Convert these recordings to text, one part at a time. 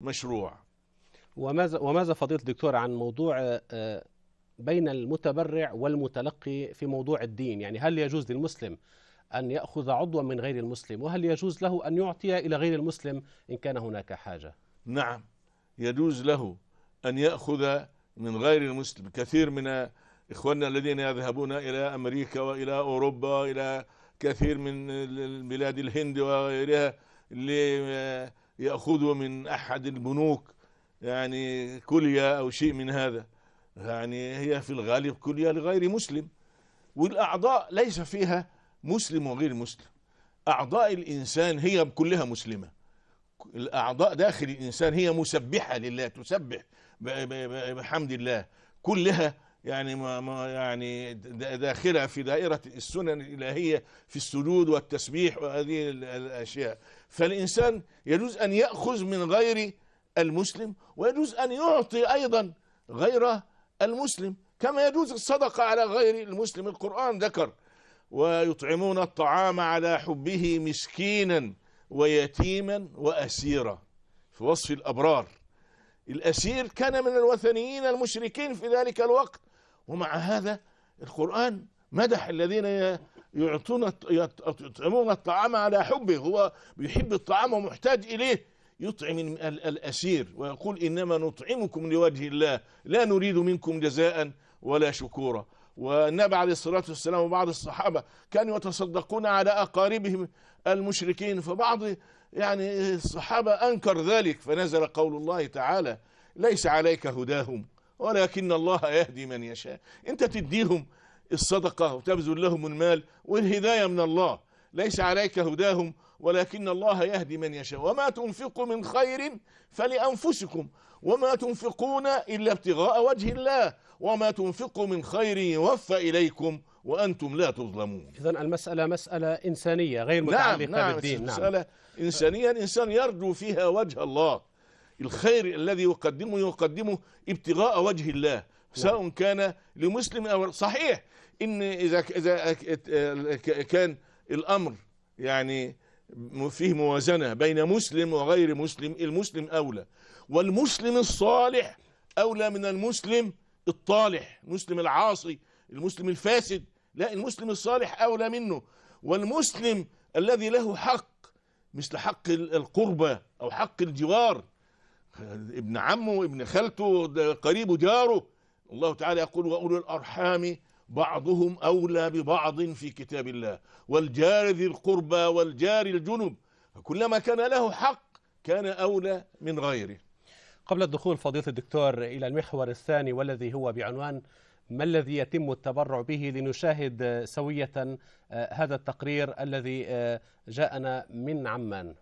مشروع وماذا وماذا فضيله الدكتور عن موضوع آه، بين المتبرع والمتلقي في موضوع الدين يعني هل يجوز للمسلم أن يأخذ عضوا من غير المسلم وهل يجوز له أن يعطي إلى غير المسلم إن كان هناك حاجة نعم يجوز له أن يأخذ من غير المسلم كثير من إخواننا الذين يذهبون إلى أمريكا وإلى أوروبا إلى كثير من بلاد الهند وغيرها يأخذه من أحد البنوك يعني كلية أو شيء من هذا يعني هي في الغالب كلية لغير مسلم والأعضاء ليس فيها مسلم وغير مسلم أعضاء الإنسان هي كلها مسلمة الأعضاء داخل الإنسان هي مسبحة لله تسبح بحمد الله كلها يعني ما ما يعني داخلها في دائرة السنن الإلهية في السجود والتسبيح وهذه الأشياء فالإنسان يجوز أن يأخذ من غير المسلم ويجوز أن يعطي أيضا غير المسلم كما يجوز الصدقة على غير المسلم القرآن ذكر ويطعمون الطعام على حبه مسكينا ويتيما وأسيرا في وصف الأبرار الأسير كان من الوثنيين المشركين في ذلك الوقت ومع هذا القرآن مدح الذين يعطون يطعمون الطعام على حبه هو بيحب الطعام ومحتاج إليه يطعم الأسير ويقول إنما نطعمكم لوجه الله لا نريد منكم جزاء ولا شكورا والنبي عليه الصلاة والسلام وبعض الصحابة كانوا يتصدقون على أقاربهم المشركين فبعض يعني الصحابة أنكر ذلك فنزل قول الله تعالى ليس عليك هداهم ولكن الله يهدي من يشاء انت تديهم الصدقة وتبذل لهم المال والهداية من الله ليس عليك هداهم ولكن الله يهدي من يشاء وما تنفقوا من خير فلأنفسكم وما تنفقون إلا ابتغاء وجه الله وما تنفقوا من خير يوفى إليكم وأنتم لا تظلمون إذا المسألة مسألة إنسانية غير نعم، متعلقة نعم نعم بالدين مسألة نعم. إنسانية الإنسان يرجو فيها وجه الله الخير الذي يقدمه يقدمه ابتغاء وجه الله سواء كان لمسلم أو صحيح إن إذا إذا كان الأمر يعني فيه موازنة بين مسلم وغير مسلم المسلم أولى والمسلم الصالح أولى من المسلم الطالح المسلم العاصي المسلم الفاسد لا المسلم الصالح أولى منه والمسلم الذي له حق مثل حق القربة أو حق الجوار ابن عمه ابن خالته قريبه جاره الله تعالى يقول وأولو الأرحام بعضهم أولى ببعض في كتاب الله والجار ذي القربى والجار الجنب فكلما كان له حق كان أولى من غيره قبل الدخول فضيلة الدكتور إلى المحور الثاني والذي هو بعنوان ما الذي يتم التبرع به لنشاهد سوية آه، هذا التقرير الذي آه، جاءنا من عمان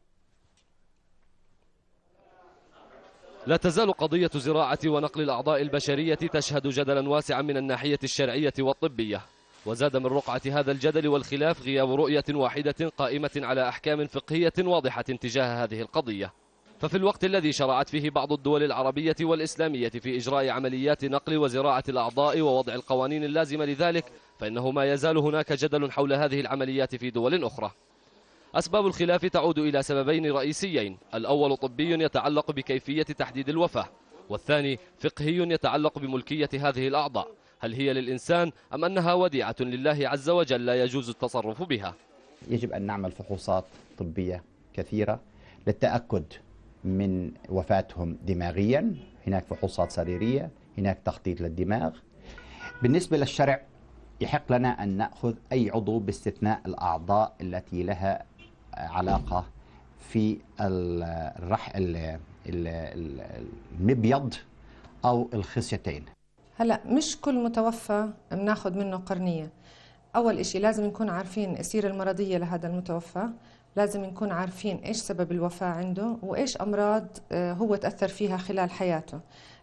لا تزال قضية زراعة ونقل الأعضاء البشرية تشهد جدلا واسعا من الناحية الشرعية والطبية وزاد من رقعة هذا الجدل والخلاف غياب رؤية واحدة قائمة على أحكام فقهية واضحة تجاه هذه القضية ففي الوقت الذي شرعت فيه بعض الدول العربية والإسلامية في إجراء عمليات نقل وزراعة الأعضاء ووضع القوانين اللازمة لذلك فإنه ما يزال هناك جدل حول هذه العمليات في دول أخرى أسباب الخلاف تعود إلى سببين رئيسيين الأول طبي يتعلق بكيفية تحديد الوفاة والثاني فقهي يتعلق بملكية هذه الأعضاء هل هي للإنسان أم أنها وديعة لله عز وجل لا يجوز التصرف بها يجب أن نعمل فحوصات طبية كثيرة للتأكد من وفاتهم دماغيا هناك فحوصات سريرية هناك تخطيط للدماغ بالنسبة للشرع يحق لنا أن نأخذ أي عضو باستثناء الأعضاء التي لها علاقه في الرح المبيض او الخصيتين هلا مش كل متوفى بناخذ منه قرنيه اول إشي لازم نكون عارفين السيره المرضيه لهذا المتوفى لازم نكون عارفين ايش سبب الوفاه عنده وايش امراض آه، هو تاثر فيها خلال حياته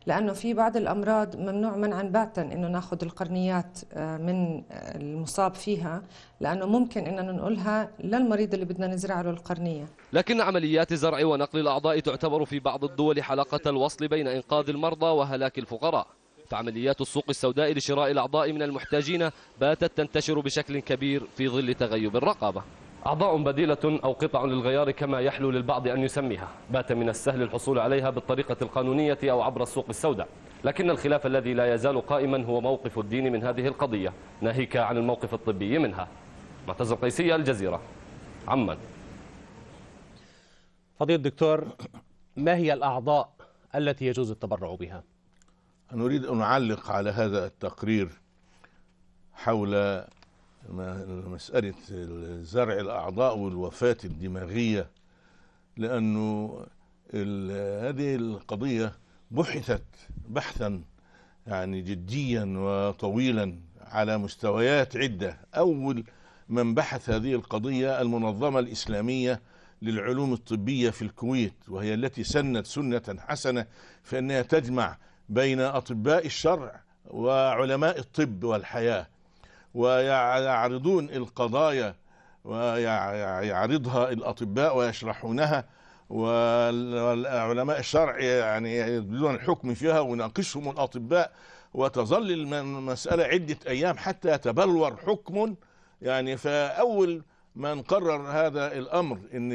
لانه في بعض الامراض ممنوع منعا باتا انه ناخذ القرنيات آه، من المصاب فيها لانه ممكن اننا ننقلها للمريض اللي بدنا نزرع له القرنيه لكن عمليات زرع ونقل الاعضاء تعتبر في بعض الدول حلقه الوصل بين انقاذ المرضى وهلاك الفقراء فعمليات السوق السوداء لشراء الاعضاء من المحتاجين باتت تنتشر بشكل كبير في ظل تغيب الرقابه أعضاء بديلة أو قطع للغيار كما يحلو للبعض أن يسميها بات من السهل الحصول عليها بالطريقة القانونية أو عبر السوق السوداء لكن الخلاف الذي لا يزال قائما هو موقف الدين من هذه القضية ناهيك عن الموقف الطبي منها معتز القيسية الجزيرة عمان فضيلة الدكتور ما هي الأعضاء التي يجوز التبرع بها؟ أنا أريد أن أعلق على هذا التقرير حول مسألة زرع الأعضاء والوفاة الدماغية لأنه هذه القضية بحثت بحثا يعني جديا وطويلا على مستويات عدة أول من بحث هذه القضية المنظمة الإسلامية للعلوم الطبية في الكويت وهي التي سنت سنة حسنة في أنها تجمع بين أطباء الشرع وعلماء الطب والحياة ويعرضون القضايا ويعرضها الأطباء ويشرحونها والعلماء الشرع يعني يدلون الحكم فيها ويناقشهم الأطباء وتظل المسألة عدة أيام حتى يتبلور حكم يعني فأول من قرر هذا الأمر أن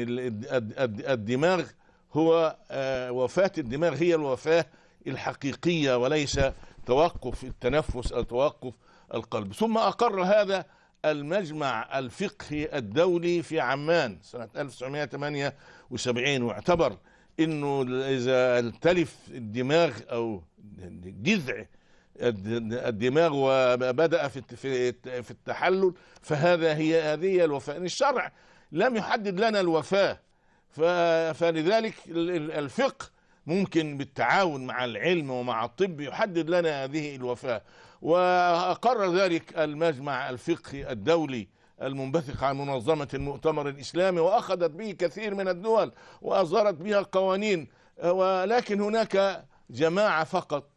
الدماغ هو آه، وفاة الدماغ هي الوفاة الحقيقية وليس توقف التنفس أو توقف القلب ثم أقر هذا المجمع الفقهي الدولي في عمان سنة 1978 واعتبر انه اذا التلف الدماغ او جذع الدماغ وبدا في في التحلل فهذا هي هذه الوفاه الشرع لم يحدد لنا الوفاه فلذلك الفقه ممكن بالتعاون مع العلم ومع الطب يحدد لنا هذه الوفاة وأقر ذلك المجمع الفقهي الدولي المنبثق عن منظمة المؤتمر الإسلامي وأخذت به كثير من الدول وأصدرت بها القوانين ولكن هناك جماعة فقط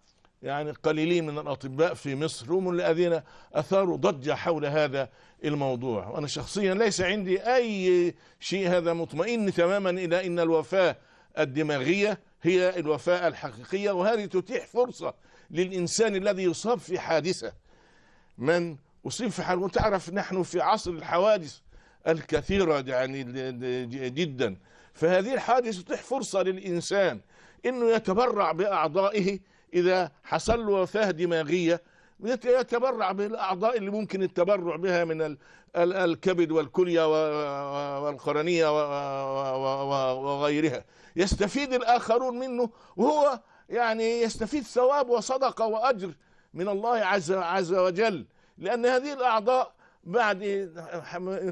يعني قليلين من الأطباء في مصر هم الذين أثاروا ضجة حول هذا الموضوع وأنا شخصيا ليس عندي أي شيء هذا مطمئن تماما إلى أن الوفاة الدماغية هي الوفاء الحقيقية وهذه تتيح فرصة للإنسان الذي يصاب في حادثة من أصيب في حادثة وتعرف نحن في عصر الحوادث الكثيرة يعني جدا فهذه الحادثة تتيح فرصة للإنسان أنه يتبرع بأعضائه إذا حصل له وفاة دماغية يتبرع بالاعضاء اللي ممكن التبرع بها من الكبد والكليه والقرنيه وغيرها يستفيد الاخرون منه وهو يعني يستفيد ثواب وصدقه واجر من الله عز عز وجل لان هذه الاعضاء بعد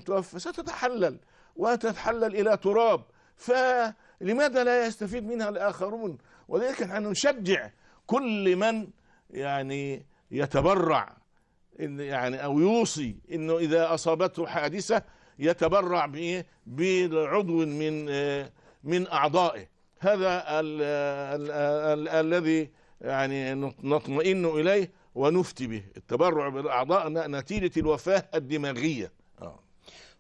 توفى ستتحلل وتتحلل الى تراب فلماذا لا يستفيد منها الاخرون ولذلك نحن نشجع كل من يعني يتبرع إن يعني أو يوصي إنه إذا أصابته حادثة يتبرع بعضو من من أعضائه هذا الذي يعني نطمئن إليه ونفتي به التبرع بالأعضاء نتيجة الوفاة الدماغية آه.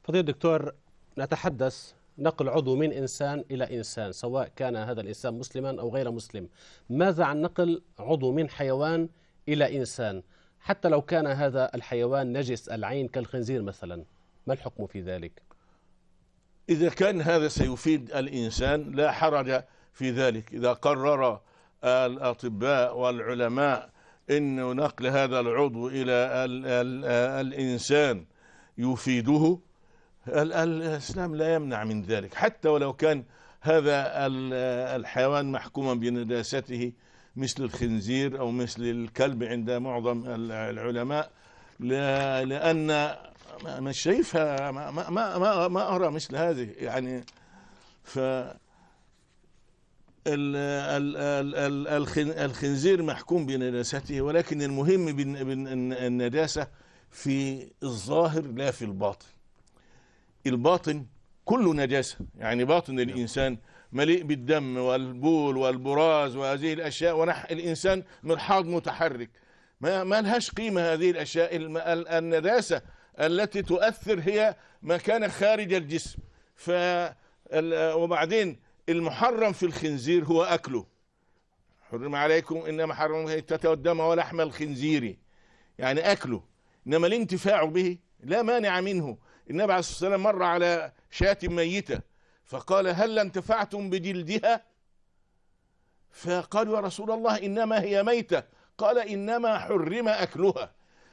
فضيل الدكتور نتحدث نقل عضو من إنسان إلى إنسان سواء كان هذا الإنسان مسلما أو غير مسلم ماذا عن نقل عضو من حيوان إلى إنسان حتى لو كان هذا الحيوان نجس العين كالخنزير مثلا ما الحكم في ذلك إذا كان هذا سيفيد الإنسان لا حرج في ذلك إذا قرر الأطباء والعلماء أن نقل هذا العضو إلى الـ الـ الإنسان يفيده الإسلام لا يمنع من ذلك حتى ولو كان هذا الحيوان محكوما بنجاسته مثل الخنزير أو مثل الكلب عند معظم العلماء لأن مش شايفها ما, ما, ما, ما أرى مثل هذه يعني ف الخنزير محكوم بنجاسته ولكن المهم بالنجاسة في الظاهر لا في الباطن الباطن كله نجاسة يعني باطن نعم. الإنسان مليء بالدم والبول والبراز وهذه الأشياء ونح الإنسان مرحاض متحرك ما, ما لهاش قيمة هذه الأشياء النداسة التي تؤثر هي ما كان خارج الجسم ف وبعدين المحرم في الخنزير هو أكله حرم عليكم إنما حرم تتودم ولحم الخنزير يعني أكله إنما الانتفاع به لا مانع منه النبي عليه الصلاة والسلام مر على شاة ميتة فقال هل انتفعتم بجلدها فقالوا يا رسول الله إنما هي ميتة قال إنما حرم أكلها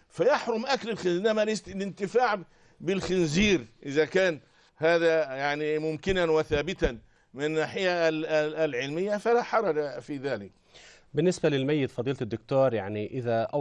فيحرم أكل الخنزير إنما الانتفاع بالخنزير إذا كان هذا يعني ممكنا وثابتا من الناحية العلمية فلا حرج في ذلك بالنسبة للميت فضيلة الدكتور يعني إذا أو